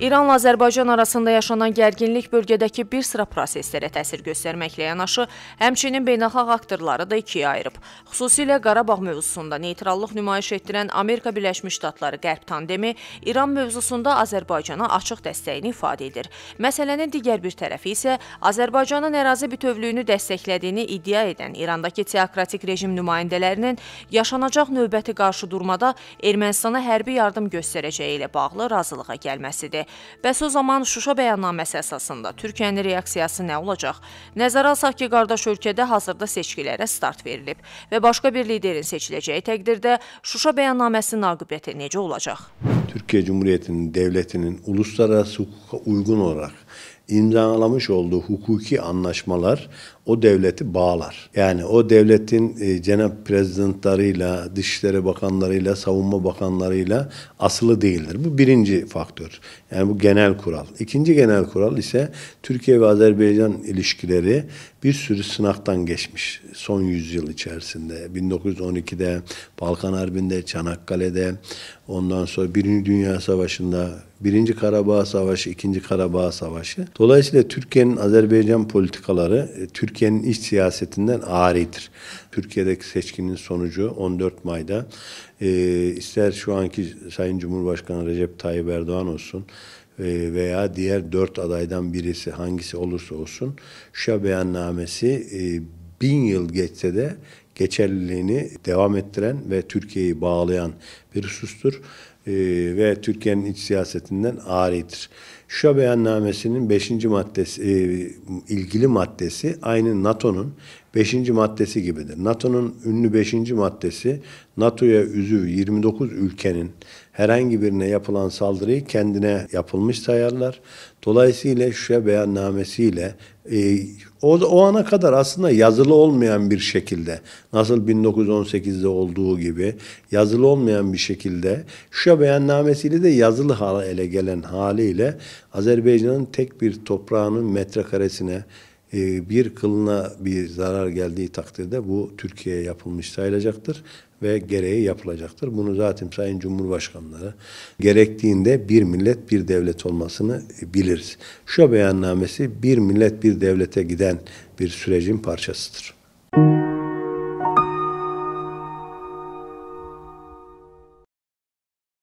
İranla Azərbaycan arasında yaşanan gərginlik bölgədəki bir sıra proseslərə təsir göstərməklə yanaşı, həmçinin beynəlxalq aktorları da ikiyə ayırıb. Xüsusilə Qarabağ mövzusunda neytrallıq nümayiş etdirən Amerika Birləşmiş Ştatları qərb tandemi İran mövzusunda Azərbaycana açıq dəstəyini ifadə edir. Məsələnin digər bir tərəfi isə Azərbaycanın ərazi bütövlüyünü dəstəklədiyini iddia edən İrandakı teokratik rejim nümayəndələrinin yaşanacaq növbəti qarşıdurmada Ermənistana hərbi yardım göstərəcəyi ilə bağlı razılığa gəlməsidir. Bəs o zaman Şuşa bəyannaməsi əsasında Türkiyənin reaksiyası nə olacaq? Nəzərə alsaq ki, qardaş ölkədə hazırda seçkilərə start verilib və başqa bir liderin seçiləcəyi təqdirdə Şuşa bəyannaməsinin aqibəti necə olacaq? Türkiyə Cumhuriyyətinin dövlətinin uluslararası hüquqa uyğun olaraq imzalamış olduğu hukuki anlaşmalar o devleti bağlar. Yani o devletin e, cenap prezidentleriyle, dışişleri bakanlarıyla, savunma bakanlarıyla asılı değildir. Bu birinci faktör. Yani bu genel kural. İkinci genel kural ise Türkiye ve Azerbaycan ilişkileri bir sürü sınaktan geçmiş son yüzyıl içerisinde. 1912'de, Balkan Harbi'nde, Çanakkale'de, ondan sonra Birinci Dünya Savaşı'nda, Birinci Karabağ Savaşı, İkinci Karabağ Savaşı. Dolayısıyla Türkiye'nin Azerbaycan politikaları e, Türkiye'nin iç siyasetinden aridir. Türkiye'deki seçkinin sonucu 14 May'da e, ister şu anki Sayın Cumhurbaşkanı Recep Tayyip Erdoğan olsun, e, veya diğer dört adaydan birisi hangisi olursa olsun Şuşa beyannamesi e, bin yıl geçse de geçerliliğini devam ettiren ve Türkiye'yi bağlayan bir husustur. Ee, ve Türkiye'nin iç siyasetinden aridir. Şuşa Beyannamesi'nin 5. maddesi e, ilgili maddesi aynı NATO'nun 5. maddesi gibidir. NATO'nun ünlü 5. maddesi NATO'ya üzü 29 ülkenin herhangi birine yapılan saldırıyı kendine yapılmış sayarlar. Dolayısıyla Şuşa beyannamesiyle e, o, o ana kadar aslında yazılı olmayan bir şekilde nasıl 1918'de olduğu gibi yazılı olmayan bir şekilde Şuşa anlaşma beyannamesiyle de yazılı hale ele gelen haliyle Azerbaycan'ın tek bir toprağının metrekaresine e, bir kılına bir zarar geldiği takdirde bu Türkiye'ye yapılmış sayılacaktır ve gereği yapılacaktır. Bunu zaten Sayın Cumhurbaşkanları gerektiğinde bir millet bir devlet olmasını biliriz. Şu beyannamesi bir millet bir devlete giden bir sürecin parçasıdır.